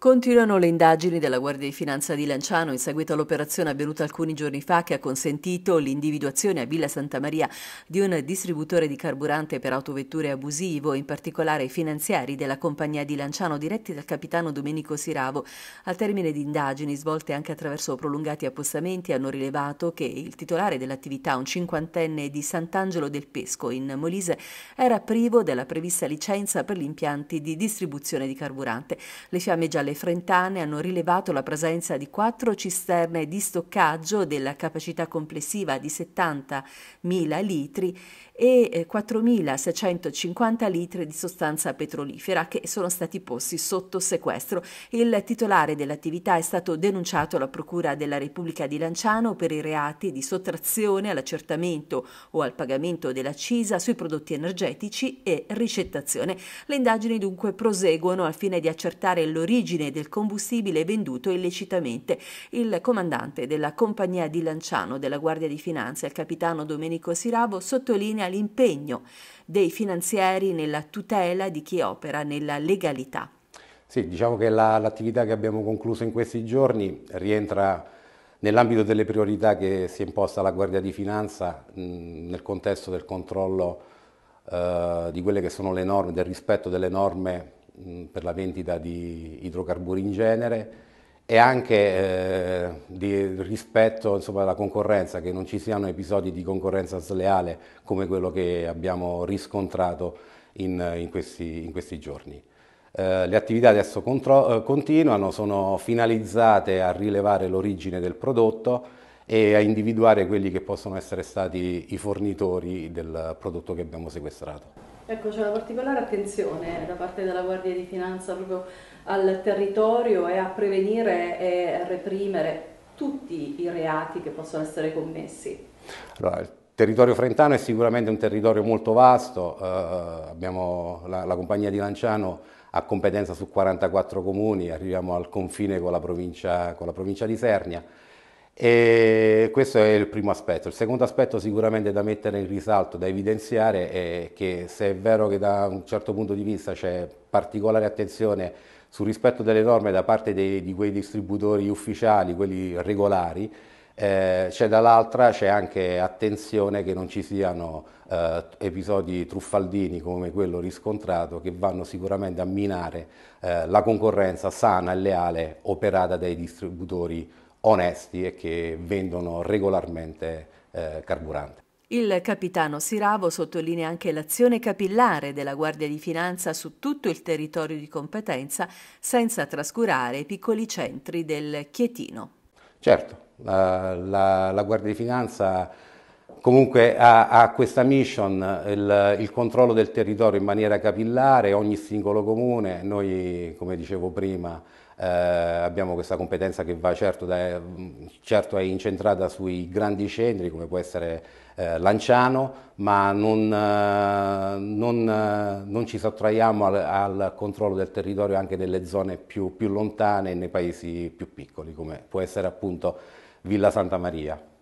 Continuano le indagini della Guardia di Finanza di Lanciano in seguito all'operazione avvenuta alcuni giorni fa che ha consentito l'individuazione a Villa Santa Maria di un distributore di carburante per autovetture abusivo, in particolare i finanziari della compagnia di Lanciano diretti dal capitano Domenico Siravo. Al termine di indagini svolte anche attraverso prolungati appostamenti hanno rilevato che il titolare dell'attività, un cinquantenne di Sant'Angelo del Pesco in Molise, era privo della prevista licenza per gli impianti di distribuzione di carburante. Le fiamme gialle le frentane hanno rilevato la presenza di quattro cisterne di stoccaggio della capacità complessiva di 70.000 litri e 4.650 eh, litri di sostanza petrolifera che sono stati posti sotto sequestro. Il titolare dell'attività è stato denunciato alla Procura della Repubblica di Lanciano per i reati di sottrazione all'accertamento o al pagamento dell'accisa sui prodotti energetici e ricettazione. Le indagini dunque proseguono al fine di accertare l'origine origine del combustibile venduto illecitamente. Il comandante della compagnia di Lanciano della Guardia di Finanza, il capitano Domenico Siravo, sottolinea l'impegno dei finanzieri nella tutela di chi opera nella legalità. Sì, diciamo che l'attività che abbiamo concluso in questi giorni rientra nell'ambito delle priorità che si è imposta alla Guardia di Finanza mh, nel contesto del controllo eh, di quelle che sono le norme, del rispetto delle norme per la vendita di idrocarburi in genere e anche eh, di rispetto insomma, alla concorrenza, che non ci siano episodi di concorrenza sleale come quello che abbiamo riscontrato in, in, questi, in questi, giorni. Eh, le attività adesso contro, eh, continuano, sono finalizzate a rilevare l'origine del prodotto e a individuare quelli che possono essere stati i fornitori del prodotto che abbiamo sequestrato. Ecco, c'è una particolare attenzione da parte della Guardia di Finanza proprio al territorio e a prevenire e reprimere tutti i reati che possono essere commessi. Allora, il territorio frentano è sicuramente un territorio molto vasto, eh, abbiamo la, la compagnia di Lanciano ha competenza su 44 comuni, arriviamo al confine con la provincia, con la provincia di Sernia e questo è il primo aspetto. Il secondo aspetto sicuramente da mettere in risalto, da evidenziare, è che se è vero che da un certo punto di vista c'è particolare attenzione sul rispetto delle norme da parte dei, di quei distributori ufficiali, quelli regolari, eh, c'è dall'altra c'è anche attenzione che non ci siano eh, episodi truffaldini come quello riscontrato che vanno sicuramente a minare eh, la concorrenza sana e leale operata dai distributori ufficiali onesti e che vendono regolarmente eh, carburante. Il capitano Siravo sottolinea anche l'azione capillare della Guardia di Finanza su tutto il territorio di competenza, senza trascurare i piccoli centri del Chietino. Certo, la, la, la Guardia di Finanza comunque ha, ha questa mission, il, il, controllo del territorio in maniera capillare, ogni singolo comune, noi come dicevo prima eh, abbiamo questa competenza che va certo, da, certo, è incentrata sui grandi centri come può essere eh, Lanciano, ma non, eh, non, eh, non ci sottraiamo al, al, controllo del territorio anche nelle zone più, più lontane e nei paesi più piccoli come può essere appunto Villa Santa Maria.